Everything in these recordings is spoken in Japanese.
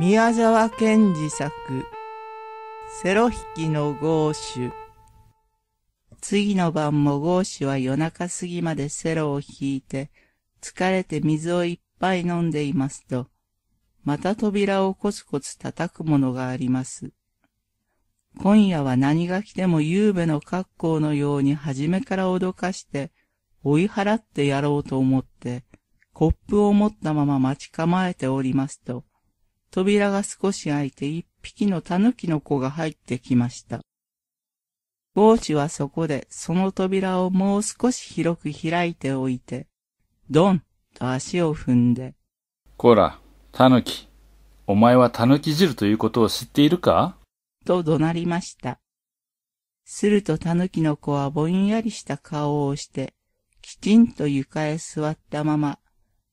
宮沢賢治作、セロ引きの豪手。次の晩も豪手は夜中過ぎまでセロを引いて、疲れて水をいっぱい飲んでいますと、また扉をコツコツ叩くものがあります。今夜は何が来ても夕べの格好のように初めから脅かして、追い払ってやろうと思って、コップを持ったまま待ち構えておりますと、扉が少し開いて一匹の狸の子が入ってきました。ゴーチはそこでその扉をもう少し広く開いておいて、ドンと足を踏んで。こら、狸。お前は狸汁ということを知っているかと怒鳴りました。すると狸の子はぼんやりした顔をして、きちんと床へ座ったまま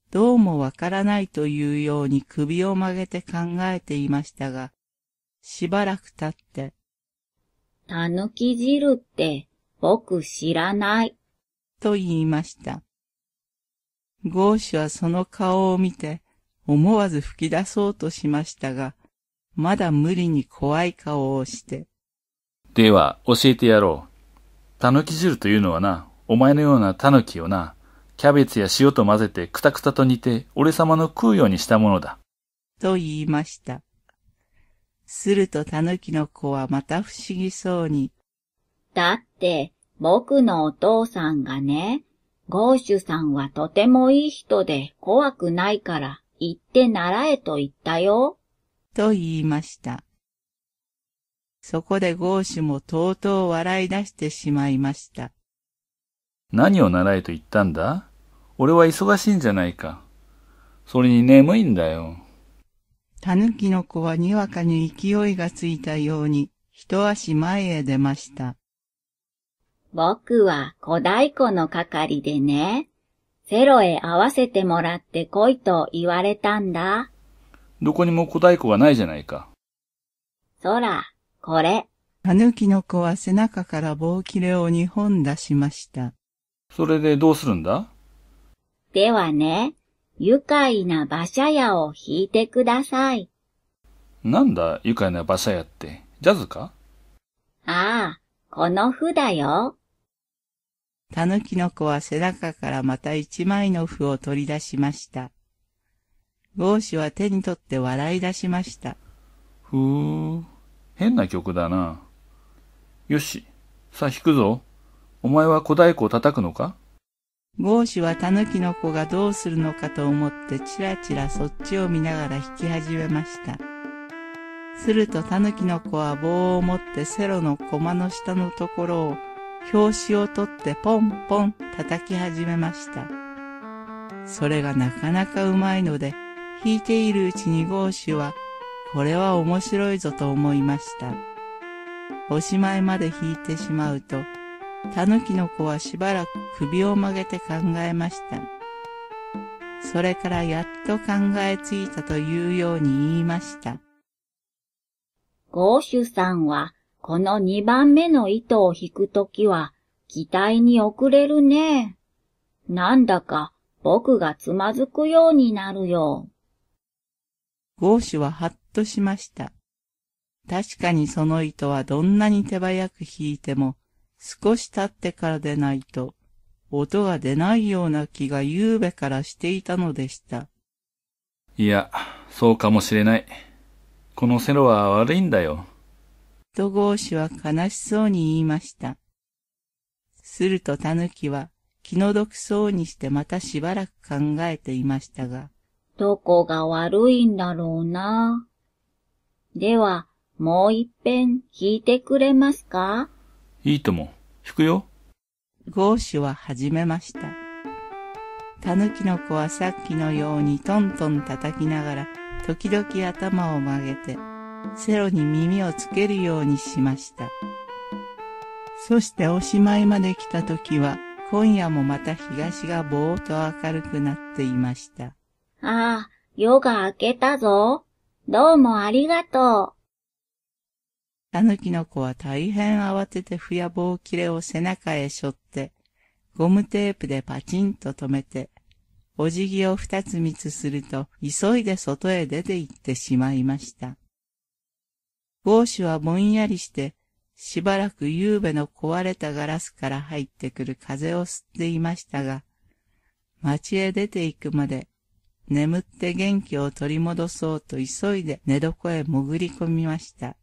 どうもわからないというように首を曲げて考えていましたが、しばらく経って、たぬき汁って僕知らない。と言いました。ゴーシュはその顔を見て思わず吹き出そうとしましたが、まだ無理に怖い顔をして。では教えてやろう。たぬき汁というのはな、お前のようなたぬきをな、キャベツや塩と混ぜてくたくたと煮て、俺様の食うようにしたものだ。と言いました。すると狸の子はまた不思議そうに。だって、僕のお父さんがね、ゴーシュさんはとてもいい人で怖くないから行って習えと言ったよ。と言いました。そこでゴーシュもとうとう笑い出してしまいました。何を習えと言ったんだ俺は忙しいんじゃないか。それに眠いんだよ。狸の子はにわかに勢いがついたように、一足前へ出ました。僕は小太鼓の係でね、セロへ合わせてもらって来いと言われたんだ。どこにも小太鼓がないじゃないか。そら、これ。狸の子は背中から棒切れを2本出しました。それでどうするんだではね、愉快な馬車屋を弾いてください。なんだ愉快な馬車屋って、ジャズかああ、この符だよ。たぬきの子は背中からまた一枚の符を取り出しました。帽子は手に取って笑い出しました。ふう、変な曲だな。よし、さあ弾くぞ。お前は小太鼓を叩くのかゴーシュはタヌキの子がどうするのかと思ってちらちらそっちを見ながら弾き始めました。するとタヌキの子は棒を持ってセロの駒の下のところを表紙を取ってポンポン叩き始めました。それがなかなかうまいので、弾いているうちにゴーシュは、これは面白いぞと思いました。おしまいまで弾いてしまうと、狸の子はしばらく首を曲げて考えました。それからやっと考えついたというように言いました。ゴーシュさんは、この2番目の糸を引くときは、期待に遅れるね。なんだか、僕がつまずくようになるよ。ゴーシュははっとしました。確かにその糸はどんなに手早く引いても、少し経ってからでないと、音が出ないような気が夕べからしていたのでした。いや、そうかもしれない。このセロは悪いんだよ。と格子は悲しそうに言いました。すると狸は気の毒そうにしてまたしばらく考えていましたが。どこが悪いんだろうな。では、もう一遍弾いてくれますかいいとも、弾くよ。ゴーシュは始めました。タヌキの子はさっきのようにトントン叩きながら、時々頭を曲げて、セロに耳をつけるようにしました。そしておしまいまで来た時は、今夜もまた東がぼーっと明るくなっていました。ああ、夜が明けたぞ。どうもありがとう。きの子は大変慌ててふや棒切れを背中へ背負って、ゴムテープでパチンと止めて、お辞儀を二つ三つすると、急いで外へ出て行ってしまいました。ゴーシュはぼんやりして、しばらく夕べの壊れたガラスから入ってくる風を吸っていましたが、町へ出て行くまで、眠って元気を取り戻そうと急いで寝床へ潜り込みました。